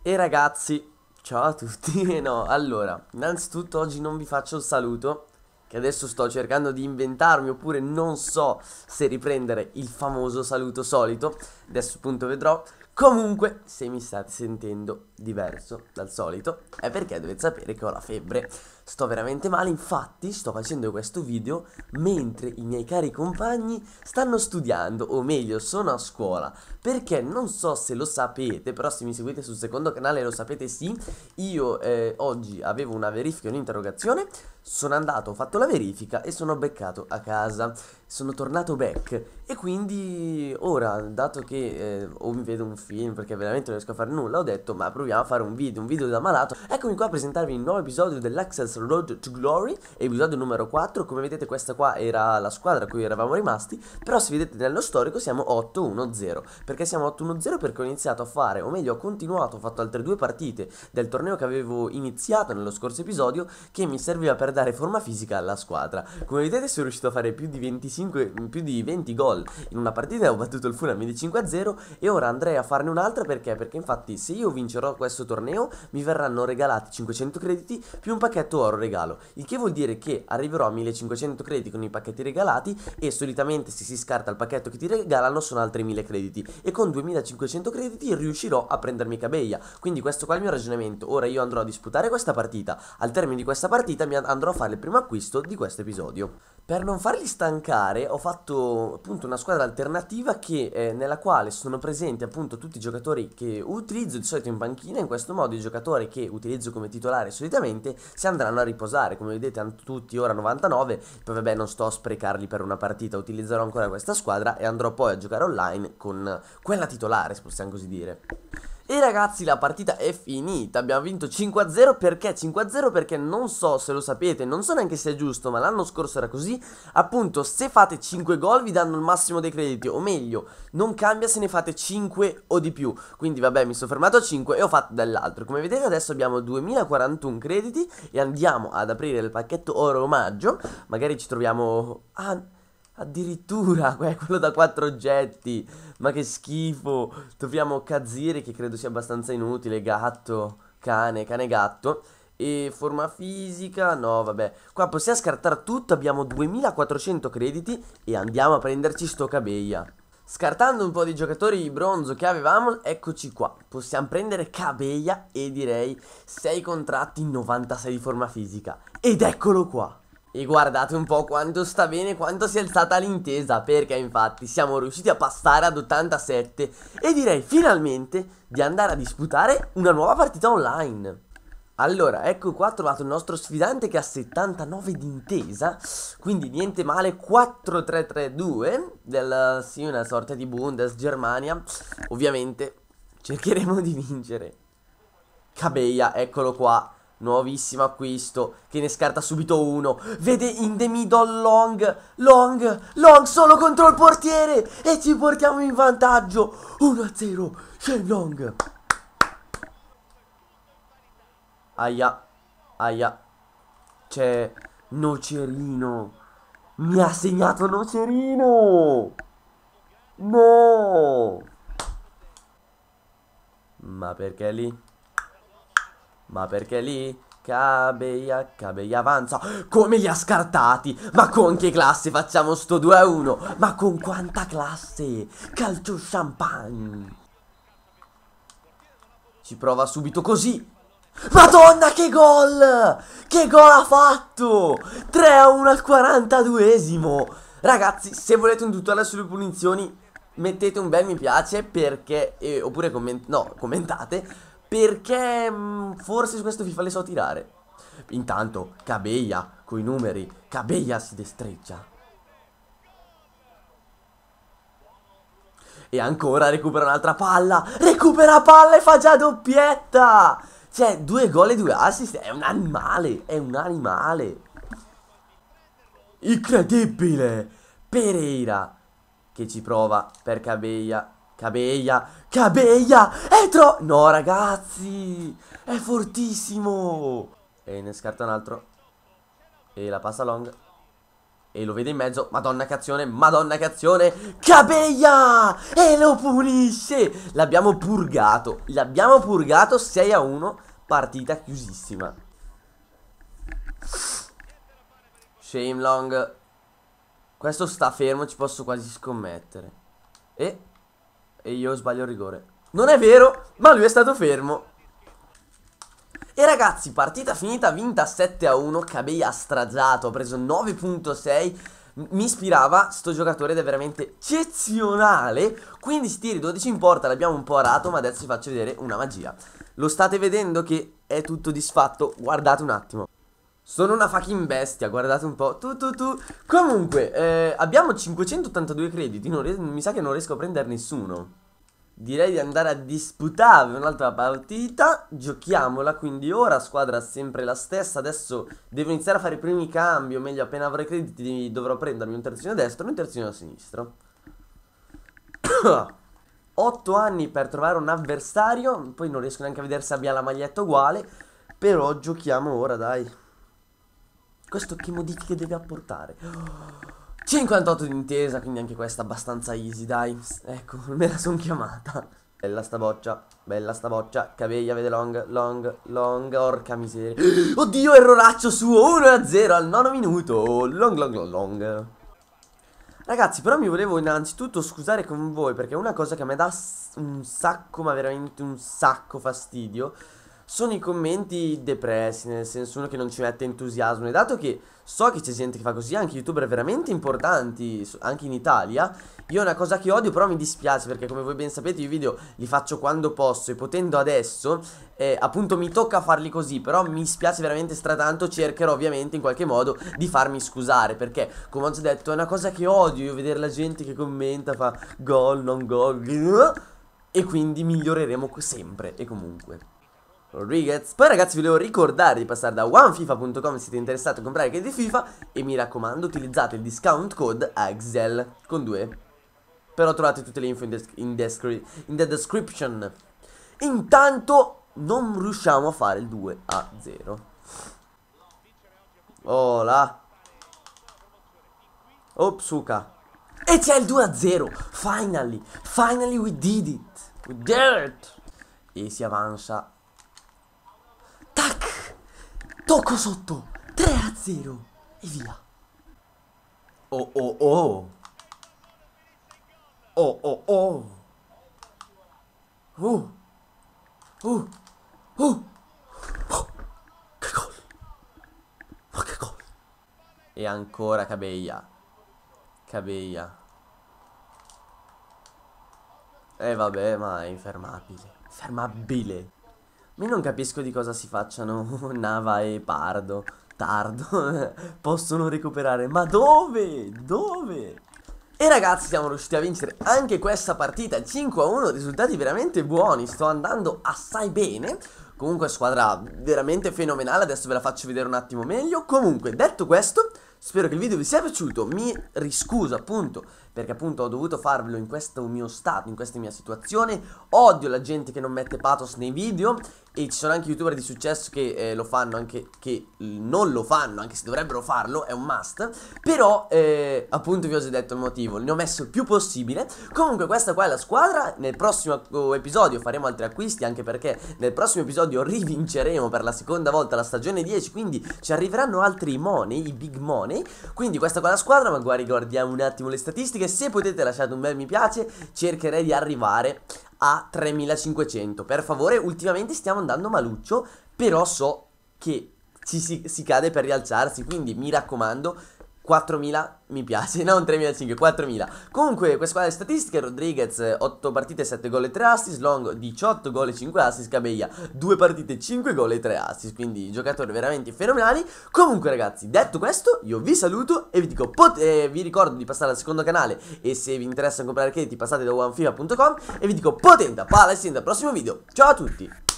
E ragazzi, ciao a tutti. E no, allora, innanzitutto oggi non vi faccio il saluto, che adesso sto cercando di inventarmi oppure non so se riprendere il famoso saluto solito. Adesso appunto vedrò. Comunque, se mi state sentendo diverso dal solito, è perché dovete sapere che ho la febbre. Sto veramente male, infatti sto facendo questo video mentre i miei cari compagni stanno studiando, o meglio, sono a scuola. Perché non so se lo sapete, però se mi seguite sul secondo canale lo sapete sì, io eh, oggi avevo una verifica e un'interrogazione sono andato, ho fatto la verifica e sono beccato a casa. Sono tornato back e quindi ora, dato che eh, o mi vedo un film perché veramente non riesco a fare nulla, ho detto ma proviamo a fare un video, un video da malato. Eccomi qua a presentarvi il nuovo episodio dell'Axels Road to Glory, episodio numero 4. Come vedete questa qua era la squadra a cui eravamo rimasti, però se vedete nello storico siamo 8-1-0. Perché siamo 8-1-0? Perché ho iniziato a fare, o meglio ho continuato, ho fatto altre due partite del torneo che avevo iniziato nello scorso episodio che mi serviva per dare dare forma fisica alla squadra. Come vedete sono riuscito a fare più di, 25, più di 20 gol in una partita, ho battuto il Fulham di 5-0 e ora andrei a farne un'altra perché? Perché infatti se io vincerò questo torneo mi verranno regalati 500 crediti più un pacchetto oro regalo, il che vuol dire che arriverò a 1500 crediti con i pacchetti regalati e solitamente se si scarta il pacchetto che ti regalano sono altri 1000 crediti e con 2500 crediti riuscirò a prendermi cabeia. Quindi questo qua è il mio ragionamento, ora io andrò a disputare questa partita, al termine di questa partita mi andrò potrò fare il primo acquisto di questo episodio. Per non farli stancare ho fatto appunto una squadra alternativa che, eh, nella quale sono presenti appunto tutti i giocatori che utilizzo di solito in panchina, in questo modo i giocatori che utilizzo come titolare solitamente si andranno a riposare, come vedete hanno tutti ora 99, poi vabbè non sto a sprecarli per una partita, utilizzerò ancora questa squadra e andrò poi a giocare online con quella titolare, se possiamo così dire. E ragazzi la partita è finita, abbiamo vinto 5-0 perché? 5-0 perché non so se lo sapete, non so neanche se è giusto, ma l'anno scorso era così, appunto se fate 5 gol vi danno il massimo dei crediti, o meglio, non cambia se ne fate 5 o di più, quindi vabbè mi sono fermato a 5 e ho fatto dell'altro, come vedete adesso abbiamo 2041 crediti e andiamo ad aprire il pacchetto oro omaggio, magari ci troviamo... Ah, Addirittura, eh, quello da quattro oggetti. Ma che schifo. Troviamo Kaziri, che credo sia abbastanza inutile. Gatto, cane, cane gatto. E forma fisica, no vabbè Qua possiamo scartare tutto, abbiamo 2400 crediti E andiamo a prenderci sto cabeia. Scartando un po' di giocatori di bronzo che avevamo, eccoci qua. Possiamo prendere cabeia e direi 6 contratti, 96 di forma fisica. Ed eccolo qua. E guardate un po' quanto sta bene, quanto si è alzata l'intesa, perché infatti siamo riusciti a passare ad 87 e direi finalmente di andare a disputare una nuova partita online. Allora, ecco qua ho trovato il nostro sfidante che ha 79 d'intesa, quindi niente male, 4-3-3-2 della, sì, una sorta di Bundes Germania. Ovviamente cercheremo di vincere. Cabeia, eccolo qua. Nuovissimo acquisto Che ne scarta subito uno Vede in the middle long Long Long solo contro il portiere E ci portiamo in vantaggio 1-0 Shen Long Aia Aia C'è Nocerino Mi ha segnato Nocerino No Ma perché lì? Ma perché lì? Cabeia, Cabeia avanza Come li ha scartati Ma con che classe facciamo sto 2 a 1 Ma con quanta classe Calcio champagne Ci prova subito così Madonna che gol Che gol ha fatto 3 a 1 al 42esimo Ragazzi se volete un tutorial sulle punizioni Mettete un bel mi piace perché eh, Oppure comment no, commentate perché mh, mm, forse su questo FIFA le so tirare. Intanto Cabella coi numeri. Cabella si destreggia. E ancora recupera un'altra palla. Recupera palla e fa già doppietta. Cioè, due gol e due assist. È un animale. È un animale. Incredibile. Pereira che ci prova per Cabella. Cabeglia, Cabeglia, è tro... No ragazzi, è fortissimo. E ne scarta un altro. E la passa long. E lo vede in mezzo. Madonna cazione, madonna cazione. Cabeglia! E lo punisce. L'abbiamo purgato. L'abbiamo purgato 6 a 1. Partita chiusissima. Shame long. Questo sta fermo, ci posso quasi scommettere. E e io sbaglio il rigore. Non è vero, ma lui è stato fermo. E ragazzi, partita finita, vinta 7 a 1, Cabella ha stragiato, ha preso 9.6 mi ispirava sto giocatore ed è veramente eccezionale 15 tiri, 12 in porta, l'abbiamo un po' arato ma adesso vi faccio vedere una magia Lo state vedendo che è tutto disfatto, guardate un attimo sono una fucking bestia, guardate un po'. Tu, tu, tu. Comunque, eh, abbiamo 582 crediti. mi sa che non riesco a prendere nessuno. Direi di andare a disputare un'altra partita. Giochiamola quindi ora. Squadra sempre la stessa. Adesso devo iniziare a fare i primi cambi. O meglio, appena avrò i crediti, dovrò prendermi un terzino a destra e un terzino a sinistra. 8 anni per trovare un avversario. Poi non riesco neanche a vedere se abbia la maglietta uguale. Però giochiamo ora, dai. Questo che modifiche deve apportare? 58 d'intesa, quindi anche questa abbastanza easy, dai. Ecco, me la son chiamata. Bella sta boccia, bella sta boccia, caviglia vede long, long, long, orca miseria. Oddio, erroraccio suo, 1-0 al nono minuto, long, long, long, long. Ragazzi, però mi volevo innanzitutto scusare con voi, perché una cosa che a me dà un sacco, ma veramente un sacco fastidio, sono i commenti depressi, nel senso uno che non ci mette entusiasmo. E dato che so che c'è gente che fa così, anche youtuber veramente importanti, anche in Italia, io è una cosa che odio, però mi dispiace perché come voi ben sapete i video li faccio quando posso e potendo adesso, eh, appunto mi tocca farli così, però mi spiace veramente stratanto, cercherò ovviamente in qualche modo di farmi scusare, perché come ho già detto è una cosa che odio, io vedere la gente che commenta, fa gol, non gol, e quindi miglioreremo sempre e comunque. Rodriguez Poi ragazzi vi devo ricordare di passare da onefifa.com se siete interessati a comprare che di FIFA E mi raccomando utilizzate il discount code AXEL con 2 Però trovate tutte le info in, in, in the description Intanto non riusciamo a fare il 2 a 0 Oh là Opsuka E c'è il 2 a 0 Finally Finally we did it We did it E si avanza Tocco sotto 3 a 0 E via Oh oh oh Oh oh oh uh. Uh. Uh. Oh Oh Oh Che gol E ancora Cabella Cabella E eh, vabbè ma è infermabile Fermabile io non capisco di cosa si facciano Nava e Pardo. Tardo. Possono recuperare. Ma dove? Dove? E ragazzi siamo riusciti a vincere anche questa partita 5 a 1 risultati veramente buoni Sto andando assai bene Comunque squadra veramente fenomenale Adesso ve la faccio vedere un attimo meglio Comunque detto questo Spero che il video vi sia piaciuto, mi riscuso appunto, perché appunto ho dovuto farvelo in questo mio stato, in questa mia situazione. Odio la gente che non mette pathos nei video e ci sono anche youtuber di successo che eh, lo fanno, anche che non lo fanno, anche se dovrebbero farlo, è un must. Però eh, appunto vi ho già detto il motivo, ne ho messo il più possibile. Comunque questa qua è la squadra, nel prossimo episodio faremo altri acquisti, anche perché nel prossimo episodio rivinceremo per la seconda volta la stagione 10, quindi ci arriveranno altri money, i big money campioni Quindi questa qua è la squadra ma qua ricordiamo un attimo le statistiche Se potete lasciate un bel mi piace cercherei di arrivare a 3500 Per favore ultimamente stiamo andando maluccio Però so che ci si, si cade per rialzarsi Quindi mi raccomando 4.000 mi piace, non 3.500, 4.000 Comunque, queste qua le statistiche Rodriguez 8 eh, partite, 7 gol e 3 assist Long 18 gol e 5 assist Cabella 2 partite, 5 gol e 3 assist Quindi giocatori veramente fenomenali Comunque ragazzi, detto questo, io vi saluto E vi dico, eh, vi ricordo di passare al secondo canale E se vi interessa comprare crediti passate da onefifa.com E vi dico, potente, pala e sin dal prossimo video Ciao a tutti